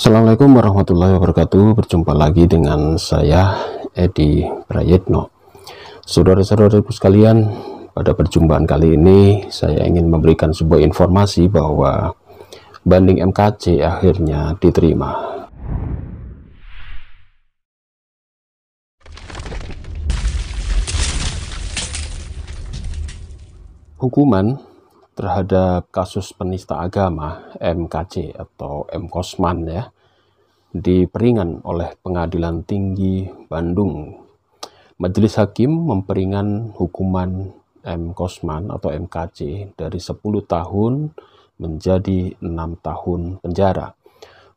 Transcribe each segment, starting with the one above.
Assalamualaikum warahmatullahi wabarakatuh berjumpa lagi dengan saya Edi Prayitno saudara-saudaraku sekalian pada perjumpaan kali ini saya ingin memberikan sebuah informasi bahwa banding MKC akhirnya diterima hukuman terhadap kasus penista agama MKC atau M. Kosman ya diperingan oleh Pengadilan Tinggi Bandung. Majelis Hakim memperingan hukuman M. Kosman atau MKC dari 10 tahun menjadi 6 tahun penjara.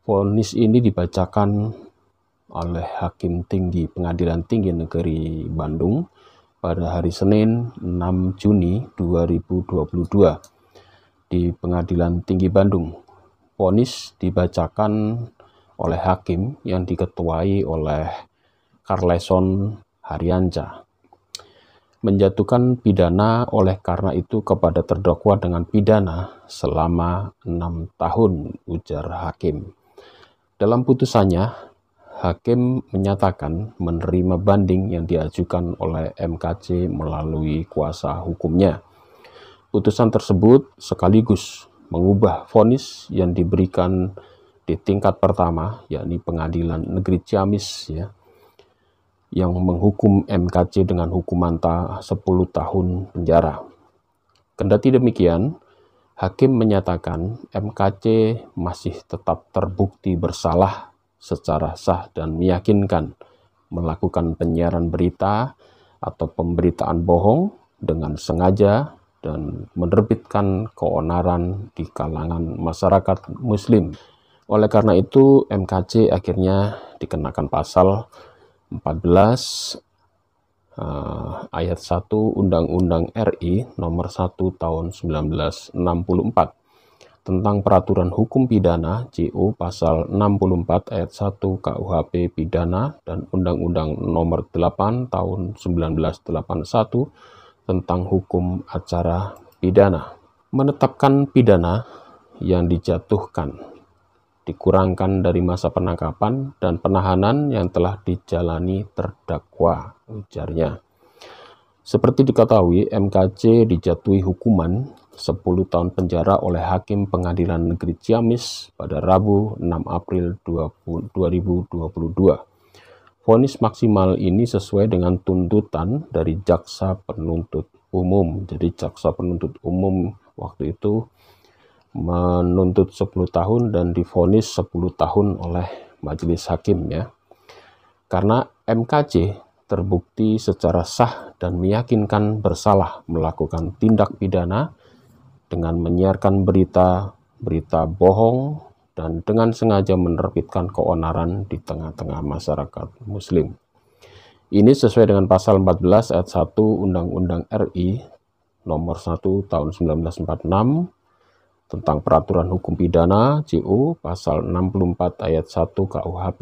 Vonis ini dibacakan oleh Hakim Tinggi Pengadilan Tinggi Negeri Bandung pada hari Senin 6 Juni 2022 di Pengadilan Tinggi Bandung. Ponis dibacakan oleh hakim yang diketuai oleh Carleson Haryanja, Menjatuhkan pidana oleh karena itu kepada terdakwa dengan pidana selama enam tahun, ujar hakim. Dalam putusannya, hakim menyatakan menerima banding yang diajukan oleh MKC melalui kuasa hukumnya. Putusan tersebut sekaligus mengubah vonis yang diberikan di tingkat pertama, yakni Pengadilan Negeri Ciamis ya, yang menghukum MKC dengan hukuman ta 10 tahun penjara. Kendati demikian, hakim menyatakan MKC masih tetap terbukti bersalah secara sah dan meyakinkan melakukan penyiaran berita atau pemberitaan bohong dengan sengaja dan menerbitkan keonaran di kalangan masyarakat muslim. Oleh karena itu, MKC akhirnya dikenakan pasal 14 uh, eh, ayat 1 Undang-Undang RI nomor 1 tahun 1964 tentang peraturan hukum pidana JU pasal 64 ayat 1 KUHP pidana dan Undang-Undang nomor 8 tahun 1981 tentang hukum acara pidana. Menetapkan pidana yang dijatuhkan, dikurangkan dari masa penangkapan dan penahanan yang telah dijalani terdakwa, ujarnya. Seperti diketahui, MKC dijatuhi hukuman 10 tahun penjara oleh Hakim Pengadilan Negeri Ciamis pada Rabu 6 April 2022 vonis maksimal ini sesuai dengan tuntutan dari jaksa penuntut umum. Jadi jaksa penuntut umum waktu itu menuntut 10 tahun dan difonis 10 tahun oleh majelis hakim ya. Karena MKC terbukti secara sah dan meyakinkan bersalah melakukan tindak pidana dengan menyiarkan berita berita bohong dan dengan sengaja menerbitkan keonaran di tengah-tengah masyarakat muslim. Ini sesuai dengan pasal 14 ayat 1 Undang-Undang RI nomor 1 tahun 1946 tentang peraturan hukum pidana JU pasal 64 ayat 1 KUHP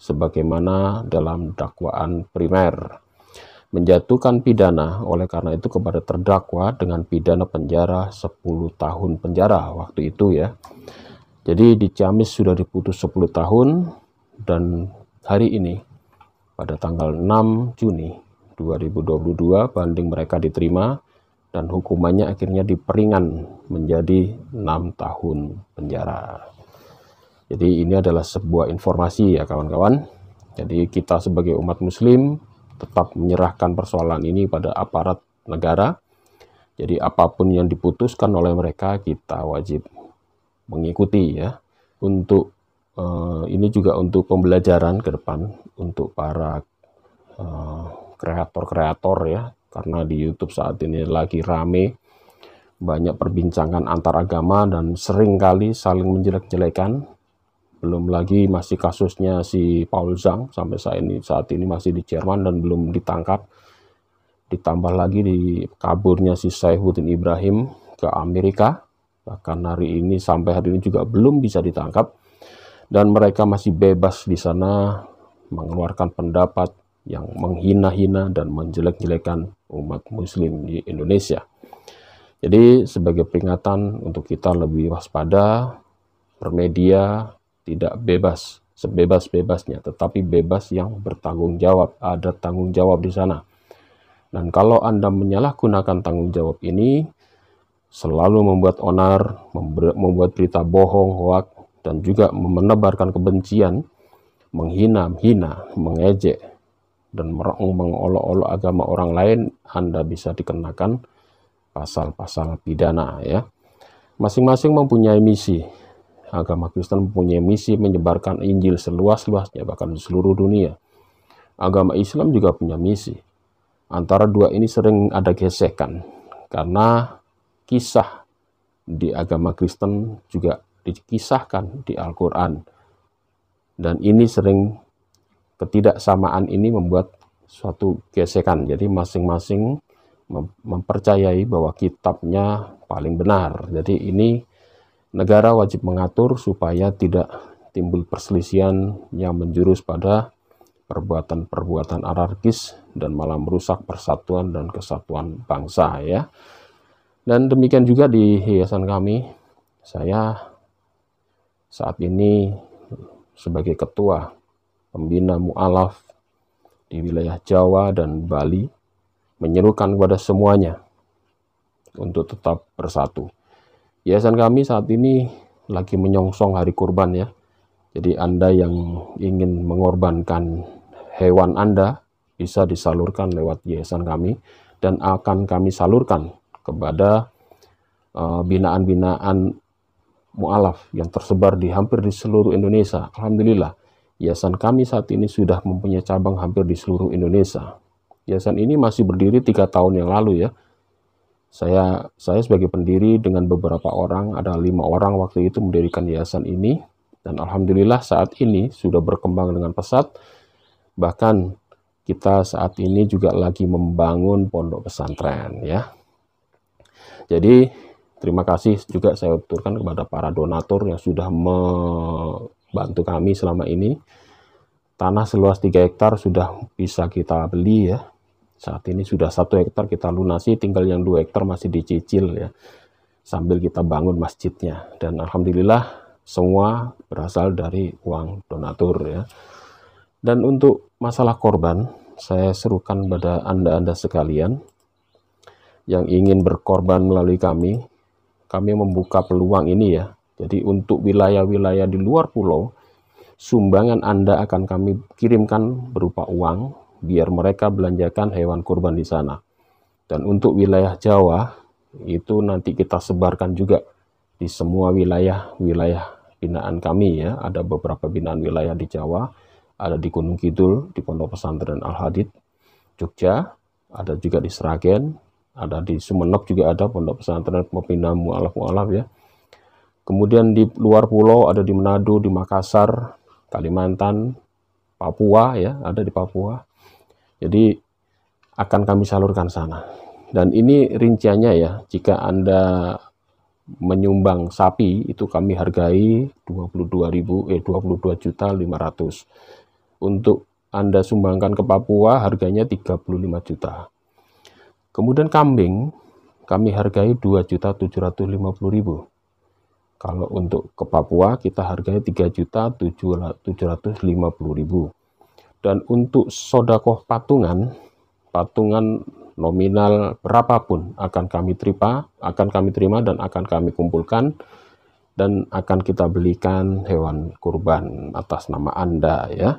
sebagaimana dalam dakwaan primer menjatuhkan pidana oleh karena itu kepada terdakwa dengan pidana penjara 10 tahun penjara waktu itu ya jadi di Ciamis sudah diputus 10 tahun dan hari ini pada tanggal 6 Juni 2022 banding mereka diterima dan hukumannya akhirnya diperingan menjadi 6 tahun penjara. Jadi ini adalah sebuah informasi ya kawan-kawan. Jadi kita sebagai umat muslim tetap menyerahkan persoalan ini pada aparat negara. Jadi apapun yang diputuskan oleh mereka kita wajib mengikuti ya untuk uh, ini juga untuk pembelajaran ke depan untuk para eh, kreator-kreator uh, ya karena di YouTube saat ini lagi rame banyak perbincangan antar agama dan sering kali saling menjelek-jelekan belum lagi masih kasusnya si Paul Zhang sampai saat ini saat ini masih di Jerman dan belum ditangkap ditambah lagi di kaburnya si Saifuddin Ibrahim ke Amerika bahkan hari ini sampai hari ini juga belum bisa ditangkap dan mereka masih bebas di sana mengeluarkan pendapat yang menghina-hina dan menjelek-jelekan umat muslim di Indonesia. Jadi sebagai peringatan untuk kita lebih waspada, bermedia tidak bebas, sebebas-bebasnya, tetapi bebas yang bertanggung jawab, ada tanggung jawab di sana. Dan kalau Anda menyalahgunakan tanggung jawab ini, selalu membuat onar, membuat berita bohong, hoak, dan juga menebarkan kebencian, menghina, hina, mengejek, dan mengolok-olok agama orang lain, Anda bisa dikenakan pasal-pasal pidana ya. Masing-masing mempunyai misi. Agama Kristen mempunyai misi menyebarkan Injil seluas-luasnya bahkan di seluruh dunia. Agama Islam juga punya misi. Antara dua ini sering ada gesekan karena kisah di agama Kristen juga dikisahkan di Al-Quran. Dan ini sering ketidaksamaan ini membuat suatu gesekan. Jadi masing-masing mempercayai bahwa kitabnya paling benar. Jadi ini negara wajib mengatur supaya tidak timbul perselisihan yang menjurus pada perbuatan-perbuatan anarkis dan malah merusak persatuan dan kesatuan bangsa ya. Dan demikian juga di yayasan kami, saya saat ini sebagai ketua pembina mu'alaf di wilayah Jawa dan Bali menyerukan kepada semuanya untuk tetap bersatu. Yayasan kami saat ini lagi menyongsong hari kurban ya. Jadi Anda yang ingin mengorbankan hewan Anda bisa disalurkan lewat yayasan kami dan akan kami salurkan kepada eh, binaan-binaan mualaf yang tersebar di hampir di seluruh Indonesia. Alhamdulillah, yayasan kami saat ini sudah mempunyai cabang hampir di seluruh Indonesia. Yayasan ini masih berdiri tiga tahun yang lalu ya. Saya saya sebagai pendiri dengan beberapa orang, ada lima orang waktu itu mendirikan yayasan ini dan alhamdulillah saat ini sudah berkembang dengan pesat. Bahkan kita saat ini juga lagi membangun pondok pesantren ya jadi terima kasih juga saya uturkan kepada para donatur yang sudah membantu kami selama ini. Tanah seluas 3 hektar sudah bisa kita beli ya. Saat ini sudah satu hektar kita lunasi, tinggal yang 2 hektar masih dicicil ya. Sambil kita bangun masjidnya. Dan alhamdulillah semua berasal dari uang donatur ya. Dan untuk masalah korban, saya serukan pada Anda-anda sekalian yang ingin berkorban melalui kami, kami membuka peluang ini ya. Jadi untuk wilayah-wilayah di luar pulau, sumbangan Anda akan kami kirimkan berupa uang biar mereka belanjakan hewan kurban di sana. Dan untuk wilayah Jawa, itu nanti kita sebarkan juga di semua wilayah-wilayah binaan kami ya. Ada beberapa binaan wilayah di Jawa, ada di Gunung Kidul, di Pondok Pesantren Al-Hadid, Jogja, ada juga di Seragen, ada di Sumenep juga ada pondok pesantren pembina mualaf mualaf ya kemudian di luar pulau ada di Manado di Makassar Kalimantan Papua ya ada di Papua jadi akan kami salurkan sana dan ini rinciannya ya jika anda menyumbang sapi itu kami hargai 22.000 eh 22 juta 500 untuk anda sumbangkan ke Papua harganya 35 juta Kemudian kambing kami hargai 2.750.000. Kalau untuk ke Papua kita hargai 3.750.000. Dan untuk sodakoh patungan, patungan nominal berapapun akan kami terima, akan kami terima dan akan kami kumpulkan dan akan kita belikan hewan kurban atas nama Anda ya.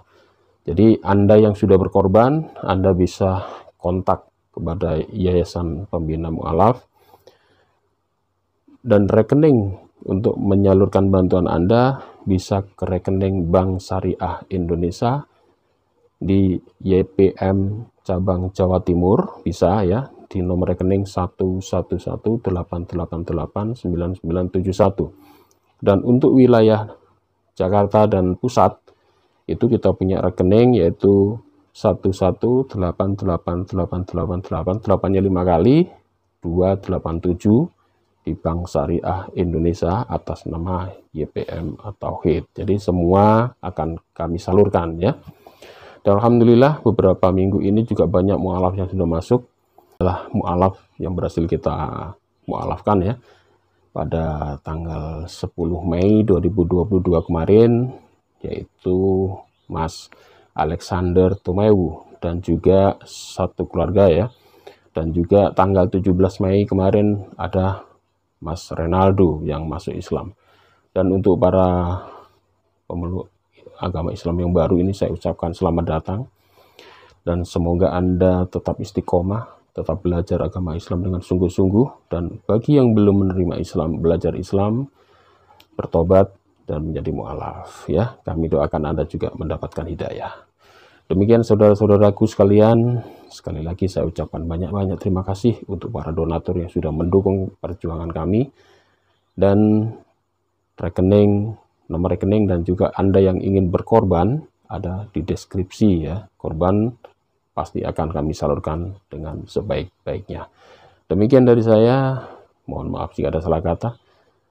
Jadi Anda yang sudah berkorban, Anda bisa kontak kepada Yayasan Pembina Mu'alaf dan rekening untuk menyalurkan bantuan Anda bisa ke rekening Bank Syariah Indonesia di YPM cabang Jawa Timur bisa ya di nomor rekening 1118889971 dan untuk wilayah Jakarta dan pusat itu kita punya rekening yaitu satu satu delapan delapan delapan delapan delapan delapannya lima kali dua delapan tujuh di Bank Syariah Indonesia atas nama YPM atau HIT. Jadi semua akan kami salurkan ya. Dan alhamdulillah beberapa minggu ini juga banyak mualaf yang sudah masuk adalah mualaf yang berhasil kita mualafkan ya. Pada tanggal 10 Mei 2022 kemarin yaitu Mas Alexander Tumewu dan juga satu keluarga ya dan juga tanggal 17 Mei kemarin ada Mas Renaldo yang masuk Islam dan untuk para pemeluk agama Islam yang baru ini saya ucapkan selamat datang dan semoga Anda tetap istiqomah tetap belajar agama Islam dengan sungguh-sungguh dan bagi yang belum menerima Islam belajar Islam bertobat dan menjadi mu'alaf ya kami doakan Anda juga mendapatkan hidayah demikian saudara-saudaraku sekalian sekali lagi saya ucapkan banyak-banyak terima kasih untuk para donatur yang sudah mendukung perjuangan kami dan rekening nomor rekening dan juga Anda yang ingin berkorban ada di deskripsi ya korban pasti akan kami salurkan dengan sebaik-baiknya. Demikian dari saya, mohon maaf jika ada salah kata.